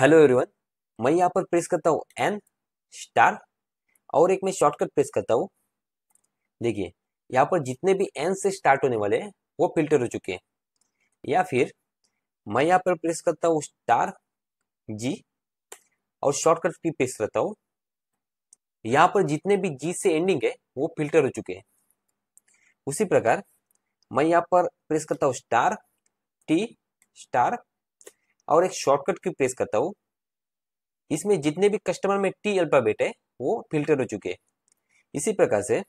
Hello everyone मैं यहाँ पर प्रेस करता हूँ एन स्टार और एक मैं शॉर्टकट प्रेस करता हूँ देखिए यहाँ पर जितने भी एन से स्टार्ट होने वाले हैं वो फिल्टर हो चुके हैं या फिर मैं यहाँ पर प्रेस करता हूँ स्टार जी और शॉर्टकट की प्रेस करता हूँ यहाँ पर जितने भी जी से एंडिंग है वो फिल्टर हो चुके हैं उसी प्रकार मैं यहाँ पर प्रेस करता हूँ स्टार टी स्टार और एक शॉर्टकट की प्रेस करता हूँ इसमें जितने भी कस्टमर में टी अल्फाबेट है वो फिल्टर हो चुके हैं इसी प्रकार से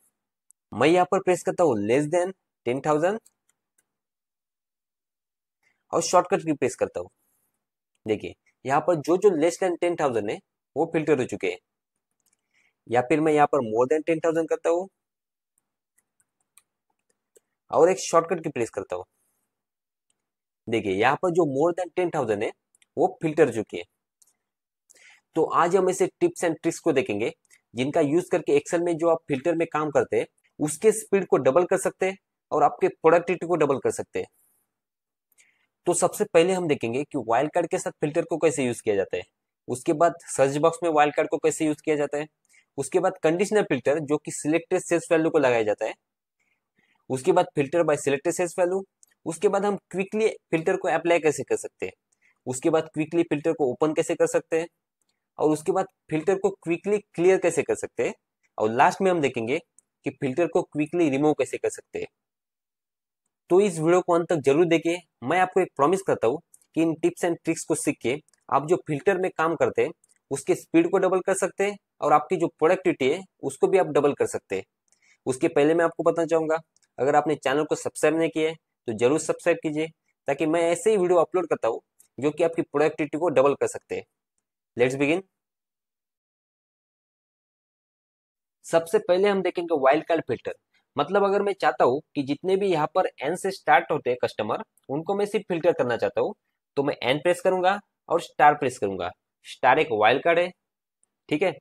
मैं यहाँ पर प्रेस करता हूँ लेस देन टेन थाउजेंड और शॉर्टकट की प्रेस करता हूँ देखिए यहाँ पर जो जो लेस देन टेन थाउजेंड है वो फिल्टर हो चुके हैं या फिर मैं यहाँ पर मोर देन टेन थाउजेंड करता हूँ और एक शॉर्टकट की प्रेस करता हूँ देखिए यहाँ पर जो मोर देन टेन थाउजेंड है वो फिल्टर चुकी है तो आज हम ऐसे टिप्स एंड ट्रिक्स को देखेंगे जिनका यूज करके एक्सेल में जो आप फिल्टर में काम करते हैं उसके स्पीड को डबल कर सकते हैं और आपके प्रोडक्टिविटी को डबल कर सकते हैं तो सबसे पहले हम देखेंगे कि वाइल्ड कार्ड के साथ फिल्टर को कैसे यूज किया जाता है उसके बाद सर्च बॉक्स में वाइल्ड कार्ड को कैसे यूज किया जाता है उसके बाद कंडीशनर फिल्टर जो कि सिलेक्टेड सेल्स वैल्यू को लगाया जाता है उसके बाद filter by selected cells value उसके बाद हम क्विकली फिल्टर को अप्लाई कैसे कर सकते हैं उसके बाद क्विकली फिल्टर को ओपन कैसे कर सकते हैं और उसके बाद फिल्टर को क्विकली क्लियर कैसे कर सकते हैं और लास्ट में हम देखेंगे कि फिल्टर को क्विकली रिमूव कैसे कर सकते हैं तो इस वीडियो को अंत तक जरूर देखिए मैं आपको एक प्रॉमिस करता हूँ कि इन टिप्स एंड ट्रिक्स को सीख के आप जो फिल्टर में काम करते हैं उसके स्पीड को डबल कर सकते हैं और आपकी जो प्रोडक्टिविटी है उसको भी आप डबल कर सकते हैं उसके पहले मैं आपको बताना चाहूँगा अगर आपने चैनल को सब्सक्राइब नहीं किया है तो जरूर सब्सक्राइब कीजिए ताकि मैं ऐसे ही वीडियो अपलोड करता हूँ जो कि आपकी प्रोडक्टिविटी को डबल कर सकते हैं लेट्स बिगिन सबसे पहले हम देखेंगे वाइल्ड कार्ड फिल्टर मतलब अगर मैं चाहता हूँ कि जितने भी यहाँ पर एन से स्टार्ट होते हैं कस्टमर उनको मैं सिर्फ फिल्टर करना चाहता हूँ तो मैं एन प्रेस करूंगा और स्टार प्रेस करूंगा स्टार एक वाइल्ड कार्ड है ठीक है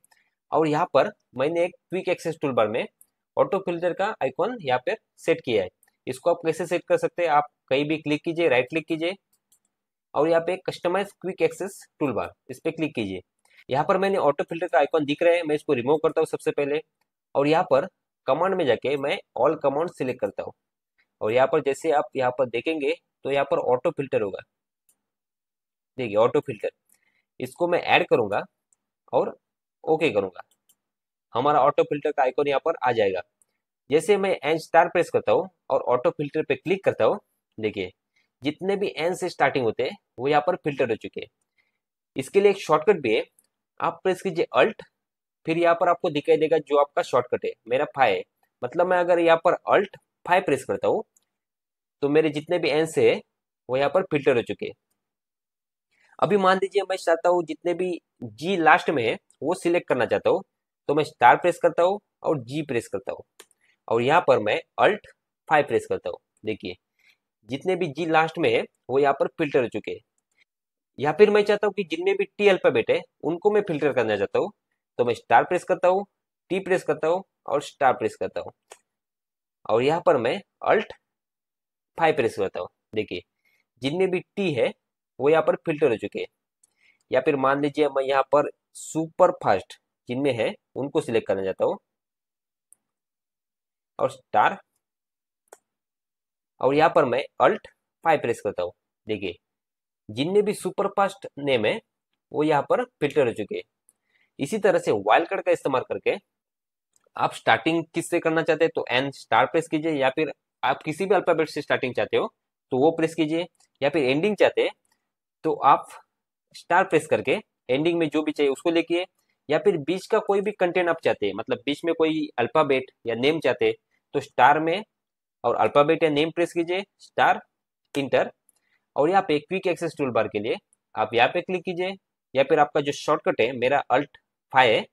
और यहाँ पर मैंने एक क्विक एक्सेस टूल बार में ऑटो फिल्टर का आइकॉन यहाँ पर सेट किया है इसको आप कैसे सेट कर सकते हैं आप कहीं भी क्लिक कीजिए राइट क्लिक कीजिए और यहाँ पे customize quick access tool bar इस पर क्लिक कीजिए यहाँ पर मैंने ऑटो फिल्टर का आइकॉन दिख रहा है मैं इसको रिमूव करता हूँ सबसे पहले और यहाँ पर कमांड में जाके मैं ऑल कमांड सिलेक्ट करता हूँ और यहाँ पर जैसे आप यहाँ पर देखेंगे तो यहाँ पर ऑटो फिल्टर होगा देखिए ऑटो फिल्टर इसको मैं ऐड करूँगा और ओके करूँगा हमारा ऑटो फिल्टर का आइकॉन यहाँ पर आ जाएगा जैसे मैं एन स्टार प्रेस करता हूँ और ऑटो फिल्टर पे क्लिक करता हूँ देखिए जितने भी एन से स्टार्टिंग होते हैं वो यहाँ पर फिल्टर हो चुके हैं इसके लिए एक शॉर्टकट भी है आप प्रेस कीजिए अल्ट फिर यहाँ पर आपको दिखाई देगा जो आपका शॉर्टकट है मेरा फाइव मतलब मैं अगर यहाँ पर अल्ट फाइव प्रेस करता हूँ तो मेरे जितने भी एन से है वो यहाँ पर फिल्टर हो चुके हैं अभी मान लीजिए मैं चाहता हूँ जितने भी जी लास्ट में है वो सिलेक्ट करना चाहता हूँ तो मैं स्टार प्रेस करता हूँ और जी प्रेस करता हूँ और यहाँ पर मैं अल्ट फाइव प्रेस करता हूँ देखिए जितने भी जी लास्ट में है वो यहाँ पर फिल्टर हो चुके हैं या फिर मैं चाहता हूँ कि जिनमें भी टी अल्फाबेट है उनको मैं फिल्टर करना चाहता हूँ तो मैं स्टार प्रेस करता हूँ टी प्रेस करता हूँ और स्टार प्रेस करता हूँ और यहाँ पर मैं अल्ट फाइव प्रेस करता हूँ देखिए जिनमें भी टी है वो यहाँ पर फिल्टर हो चुके हैं या फिर मान लीजिए मैं यहाँ पर सुपर फास्ट जिनमें है उनको सिलेक्ट करना चाहता हूँ और स्टार और यहाँ पर मैं अल्ट फाइव प्रेस करता हूँ देखिए जिनने भी सुपर फास्ट नेम है वो यहाँ पर फिल्टर हो चुके हैं इसी तरह से वाइल्ड कार्ड का इस्तेमाल करके आप स्टार्टिंग किससे करना चाहते हैं तो एन स्टार प्रेस कीजिए या फिर आप किसी भी अल्फाबेट से स्टार्टिंग चाहते हो तो वो प्रेस कीजिए या फिर एंडिंग चाहते हैं तो आप स्टार प्रेस करके एंडिंग में जो भी चाहिए उसको लेके या फिर बीच का कोई भी कंटेंट आप चाहते हैं मतलब बीच में कोई अल्फाबेट या नेम चाहते हैं तो स्टार में और अल्फाबेट या नेम प्रेस कीजिए स्टार इंटर और यहाँ पे क्विक एक्सेस टूल बार के लिए आप यहाँ पे क्लिक कीजिए या फिर आपका जो शॉर्टकट है मेरा अल्ट फाइव है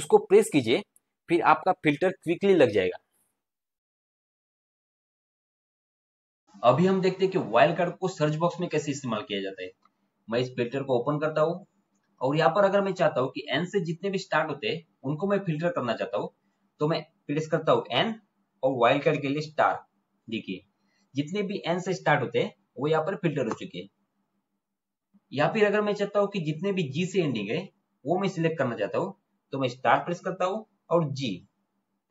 उसको प्रेस कीजिए फिर आपका फिल्टर क्विकली लग जाएगा अभी हम देखते हैं कि वाइल्ड कार्ड को सर्च बॉक्स में कैसे इस्तेमाल किया जाता है मैं इस फिल्टर को ओपन करता हूँ और यहाँ पर अगर मैं चाहता हूँ कि एन से जितने भी स्टार्ट होते हैं उनको मैं फिल्टर करना चाहता हूँ तो मैं प्रेस करता हूँ एन और वाइल्ड कार्ड के लिए स्टार देखिए जितने भी एन से स्टार्ट होते हैं वो यहाँ पर फिल्टर हो चुके हैं या फिर अगर मैं चाहता हूँ कि जितने भी जी से एंडिंग है वो मैं सिलेक्ट करना चाहता हूँ तो मैं स्टार प्रेस करता हूँ और जी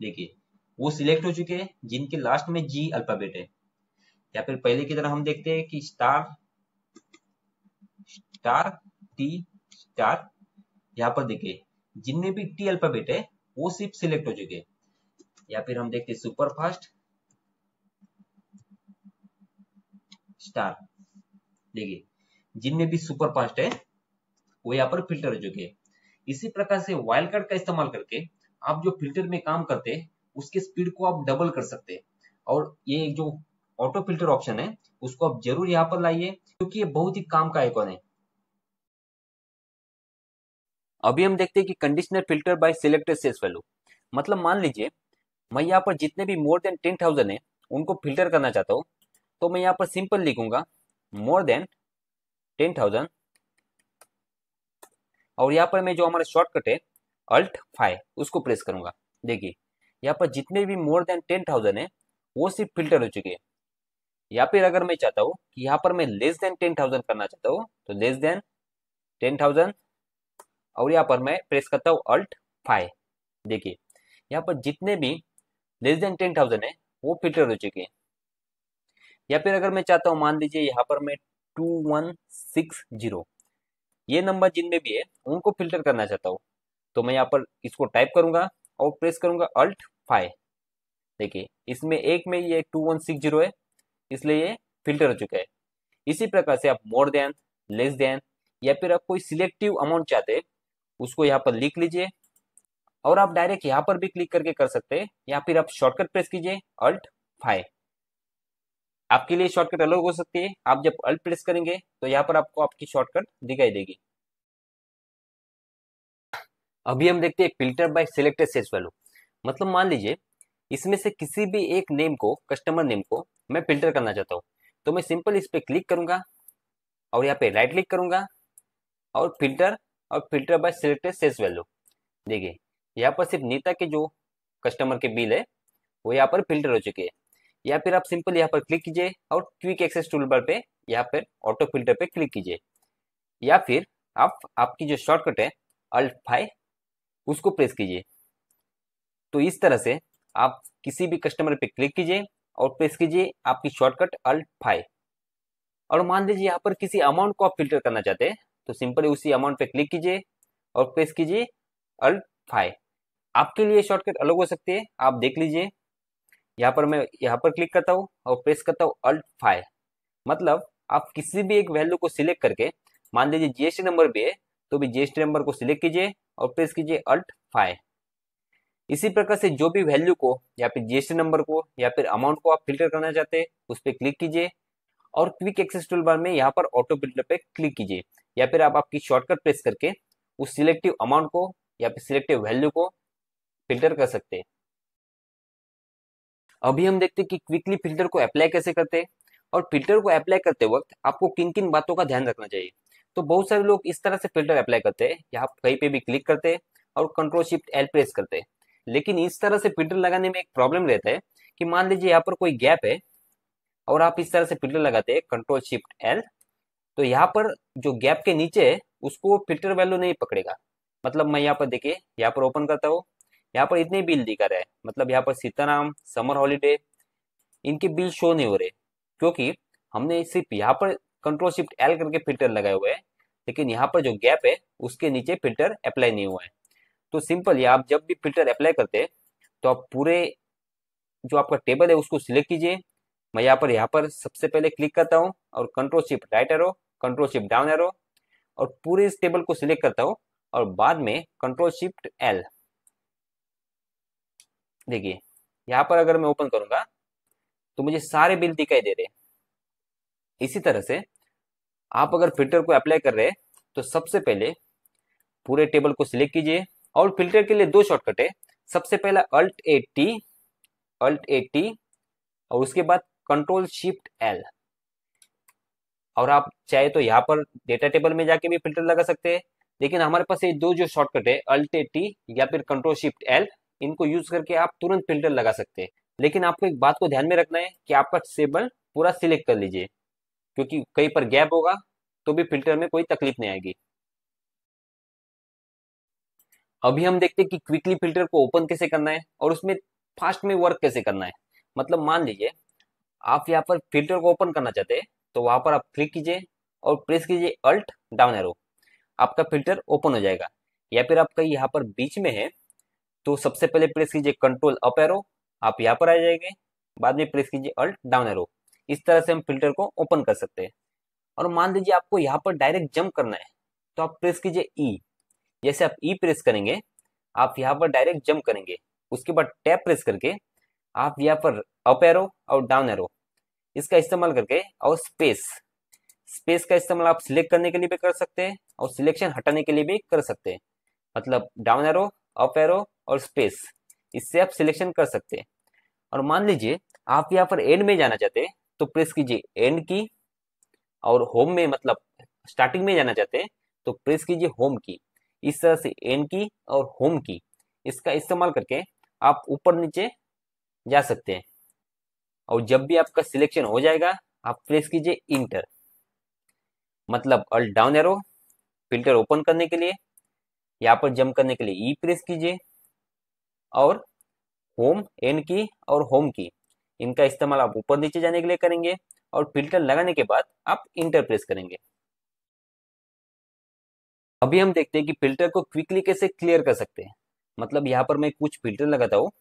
देखिए वो सिलेक्ट हो चुके हैं जिनके लास्ट में जी अल्फाबेट है या फिर पहले की तरह हम देखते हैं कि स्टार स्टार टी स्टार यहाँ पर देखिए जिनमें भी टी अल्फाबेट है वो सिर्फ सिलेक्ट हो चुके या फिर हम देखते सुपर फास्ट स्टार देखिए जिनमें भी सुपर फास्ट है वो यहाँ पर फिल्टर हो चुके इसी प्रकार से वाइल्ड कार्ड का इस्तेमाल करके आप जो फिल्टर में काम करते उसके स्पीड को आप डबल कर सकते हैं और ये जो ऑटो फिल्टर ऑप्शन है उसको आप जरूर यहाँ पर लाइए क्योंकि ये बहुत ही काम का आइकॉन है अभी हम देखते हैं कि conditioner filter by selected cells value मतलब मान लीजिए मैं यहाँ पर जितने भी मोर देन टेन थाउजेंड है उनको फिल्टर करना चाहता हूँ तो मैं यहाँ पर सिंपल लिखूंगा मोर देन टेन थाउजेंड और यहाँ पर मैं जो हमारा शॉर्टकट है अल्ट फाइव उसको प्रेस करूंगा देखिए यहाँ पर जितने भी मोर देन टेन थाउजेंड है वो सिर्फ फिल्टर हो चुके हैं या फिर अगर मैं चाहता हूँ कि यहाँ पर मैं लेस देन टेन थाउजेंड करना चाहता हूँ तो लेस देन टेन थाउजेंड और यहाँ पर मैं प्रेस करता हूँ अल्ट फाइव देखिए यहाँ पर जितने भी लेस देन टेन थाउजेंड है वो फिल्टर हो चुके हैं या फिर अगर मैं चाहता हूँ मान लीजिए यहाँ पर मैं टू वन सिक्स जीरो ये नंबर जिनमें भी है उनको फिल्टर करना चाहता हूँ तो मैं यहाँ पर इसको टाइप करूंगा और प्रेस करूंगा अल्ट फाइव देखिए इसमें एक में ये टू वन सिक्स जीरो है इसलिए ये फिल्टर हो चुका है इसी प्रकार से आप मोर देन लेस देन या फिर आप कोई सिलेक्टिव अमाउंट चाहते हैं उसको यहाँ पर लिख लीजिए और आप डायरेक्ट यहाँ पर भी क्लिक करके कर सकते हैं या फिर आप शॉर्टकट प्रेस कीजिए अल्ट फाइव आपके लिए शॉर्टकट अलग हो सकती है आप जब अल्ट प्रेस करेंगे तो यहाँ पर आपको आपकी शॉर्टकट दिखाई देगी अभी हम देखते हैं filter by selected cells value मतलब मान लीजिए इसमें से किसी भी एक नेम को कस्टमर नेम को मैं फिल्टर करना चाहता हूँ तो मैं सिंपल इस पर क्लिक करूंगा और यहाँ पे राइट क्लिक करूंगा और फिल्टर और filter by selected cells value देखिए यहाँ पर सिर्फ नीता के जो कस्टमर के बिल है वो यहाँ पर फिल्टर हो चुके हैं या फिर आप सिंपल यहाँ पर क्लिक कीजिए और क्विक एक्सेस टूल बार पे यहाँ पर ऑटो फिल्टर पे क्लिक कीजिए या फिर आप आपकी जो शॉर्टकट है अल्ट फाइव उसको प्रेस कीजिए तो इस तरह से आप किसी भी कस्टमर पे क्लिक कीजिए और प्रेस कीजिए आपकी शॉर्टकट अल्ट फाइव और मान लीजिए यहाँ पर किसी अमाउंट को आप फिल्टर करना चाहते हैं तो सिंपली उसी अमाउंट पे क्लिक कीजिए और प्रेस कीजिए अल्ट फाइव आपके लिए शॉर्टकट अलग हो सकती है आप देख लीजिए यहाँ पर मैं यहाँ पर क्लिक करता हूँ और प्रेस करता हूँ अल्ट फाइव मतलब आप किसी भी एक वैल्यू को सिलेक्ट करके मान लीजिए जीएसटी नंबर भी है तो भी जीएसटी नंबर को सिलेक्ट कीजिए और प्रेस कीजिए अल्ट फाइव इसी प्रकार से जो भी वैल्यू को या फिर जीएसटी नंबर को या फिर अमाउंट को आप फिल्टर करना चाहते हैं उस पर क्लिक कीजिए और क्विक एक्सेस टूल बार में यहाँ पर ऑटो फिल्टर पे क्लिक कीजिए या फिर आप आपकी शॉर्टकट प्रेस करके उस सिलेक्टिव अमाउंट को या फिर सिलेक्टिव वैल्यू को फिल्टर कर सकते हैं अभी हम देखते हैं कि क्विकली फिल्टर को अप्लाई कैसे करते हैं और फिल्टर को अप्लाई करते वक्त आपको किन किन बातों का ध्यान रखना चाहिए तो बहुत सारे लोग इस तरह से फिल्टर अप्लाई करते हैं या आप कहीं पे भी क्लिक करते हैं और कंट्रोल शिफ्ट एल प्रेस करते हैं लेकिन इस तरह से फिल्टर लगाने में एक प्रॉब्लम रहता है कि मान लीजिए यहाँ पर कोई गैप है और आप इस तरह से फिल्टर लगाते हैं कंट्रोल शिफ्ट एल तो यहाँ पर जो गैप के नीचे है उसको फिल्टर वैल्यू नहीं पकड़ेगा मतलब मैं यहाँ पर देखिए यहाँ पर ओपन करता हूँ यहाँ पर इतने बिल दिखा रहा है मतलब यहाँ पर सीताराम समर हॉलीडे इनके बिल शो नहीं हो रहे क्योंकि हमने सिर्फ यहाँ पर कंट्रोल शिफ्ट एल करके फिल्टर लगाए हुए हैं लेकिन यहाँ पर जो गैप है उसके नीचे फिल्टर अप्लाई नहीं हुआ है तो सिंपल ये आप जब भी फिल्टर अप्लाई करते तो आप पूरे जो आपका टेबल है उसको सिलेक्ट कीजिए मैं यहाँ पर यहाँ पर सबसे पहले क्लिक करता हूँ और control shift right arrow control shift down arrow और पूरे इस टेबल को सिलेक्ट करता हूँ और बाद में कंट्रोल शिफ्ट एल देखिए यहाँ पर अगर मैं ओपन करूंगा तो मुझे सारे बिल दिखाई दे रहे इसी तरह से आप अगर फिल्टर को अप्लाई कर रहे हैं तो सबसे पहले पूरे टेबल को सिलेक्ट कीजिए और फिल्टर के लिए दो शॉर्टकट है सबसे पहला alt A T alt A T और उसके बाद कंट्रोल शिफ्ट एल और आप चाहे तो यहाँ पर डेटा टेबल में जाके भी फिल्टर लगा सकते हैं लेकिन हमारे पास ये दो जो शॉर्टकट है अल्ट टी या फिर कंट्रोल शिफ्ट एल इनको यूज करके आप तुरंत फिल्टर लगा सकते हैं लेकिन आपको एक बात को ध्यान में रखना है कि आपका टेबल पूरा सिलेक्ट कर लीजिए क्योंकि कहीं पर गैप होगा तो भी फिल्टर में कोई तकलीफ नहीं आएगी अभी हम देखते हैं कि क्विकली फिल्टर को ओपन कैसे करना है और उसमें फास्ट में वर्क कैसे करना है मतलब मान लीजिए आप यहाँ पर फिल्टर को ओपन करना चाहते हैं तो वहाँ पर आप क्लिक कीजिए और प्रेस कीजिए अल्ट डाउन एरो आपका फिल्टर ओपन हो जाएगा या फिर आपका यहाँ पर बीच में है तो सबसे पहले प्रेस कीजिए कंट्रोल अप एरो आप यहाँ पर आ जाएंगे बाद में प्रेस कीजिए अल्ट डाउन एरो इस तरह से हम फिल्टर को ओपन कर सकते हैं और मान लीजिए आपको यहाँ पर डायरेक्ट जंप करना है तो आप प्रेस कीजिए ई e। जैसे आप ई e प्रेस करेंगे आप यहाँ पर डायरेक्ट जंप करेंगे उसके बाद टैप प्रेस करके आप यहाँ पर अप एरो और डाउन एरो इसका इस्तेमाल करके और स्पेस स्पेस का इस्तेमाल आप सिलेक्ट करने के लिए भी कर सकते हैं और सिलेक्शन हटाने के लिए भी कर सकते हैं मतलब डाउन एरो अप एरो और स्पेस इससे आप सिलेक्शन कर सकते हैं और मान लीजिए आप यहाँ पर एंड में जाना चाहते हैं तो प्रेस कीजिए एंड की और होम में मतलब स्टार्टिंग में जाना चाहते हैं तो प्रेस कीजिए होम की इस तरह से एंड की और होम की इसका इस्तेमाल करके आप ऊपर नीचे जा सकते हैं और जब भी आपका सिलेक्शन हो जाएगा आप प्रेस कीजिए इंटर मतलब alt down arrow filter open करने के लिए यहाँ पर जम करने के लिए ई e प्रेस कीजिए और होम एन की और होम की इनका इस्तेमाल आप ऊपर नीचे जाने के लिए करेंगे और फिल्टर लगाने के बाद आप इंटर प्रेस करेंगे अभी हम देखते हैं कि फिल्टर को क्विकली कैसे क्लियर कर सकते हैं मतलब यहाँ पर मैं कुछ फिल्टर लगाता हूँ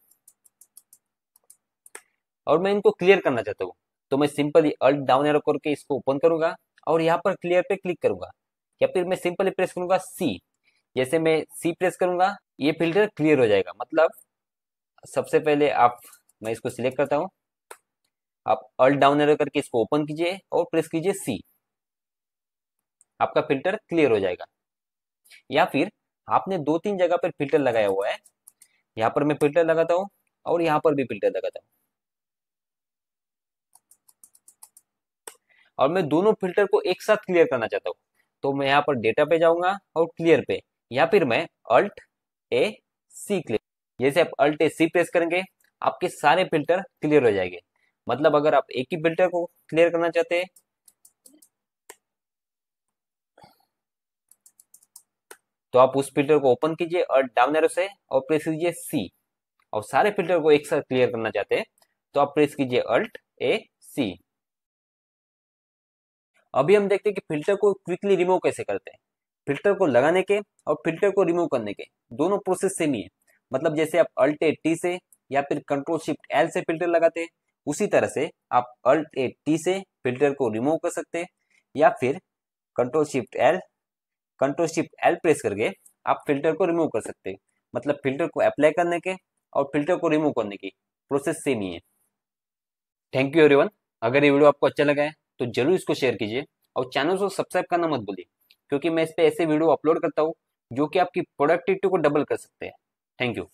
और मैं इनको क्लियर करना चाहता हूँ तो मैं सिंपली अल्ट डाउन एरो करके इसको ओपन करूंगा और यहाँ पर क्लियर पे क्लिक करूंगा या फिर मैं सिंपली प्रेस करूंगा सी जैसे मैं सी प्रेस करूंगा ये फिल्टर क्लियर हो जाएगा मतलब सबसे पहले आप मैं इसको सिलेक्ट करता हूँ आप अल्ट डाउन एरो करके इसको ओपन कीजिए और प्रेस कीजिए सी आपका फिल्टर क्लियर हो जाएगा या फिर आपने दो तीन जगह पर फिल्टर लगाया हुआ है यहाँ पर मैं फिल्टर लगाता हूँ और यहाँ पर भी फिल्टर लगाता हूँ और मैं दोनों फिल्टर को एक साथ क्लियर करना चाहता हूँ तो मैं यहाँ पर डेटा पे जाऊंगा और क्लियर पे या फिर मैं अल्ट ए सी क्लियर जैसे आप अल्ट ए सी प्रेस करेंगे आपके सारे फिल्टर क्लियर हो जाएंगे मतलब अगर आप एक ही फिल्टर को क्लियर करना चाहते हैं तो आप उस फिल्टर को ओपन कीजिए और डाउन एरो से और प्रेस कीजिए सी और सारे फिल्टर को एक साथ क्लियर करना चाहते हैं तो आप प्रेस कीजिए अल्ट ए सी अभी हम देखते हैं कि फिल्टर को क्विकली रिमूव कैसे करते हैं फिल्टर को लगाने के और फिल्टर को रिमूव करने के दोनों प्रोसेस सेम ही है मतलब जैसे आप अल्ट एट टी से या फिर कंट्रोल शिफ्ट एल से फिल्टर लगाते हैं उसी तरह से आप अल्ट ए टी से फिल्टर को रिमूव कर सकते हैं या फिर control shift L control shift L press करके आप फिल्टर को रिमूव कर सकते हैं मतलब फिल्टर को अप्लाई करने के और फिल्टर को रिमूव करने की प्रोसेस सेम ही है थैंक यू एवरीवन अगर ये वीडियो आपको अच्छा लगा है तो जरूर इसको शेयर कीजिए और चैनल को सब्सक्राइब करना मत भूलिए क्योंकि मैं इस पर ऐसे वीडियो अपलोड करता हूँ जो कि आपकी प्रोडक्टिविटी को डबल कर सकते हैं थैंक यू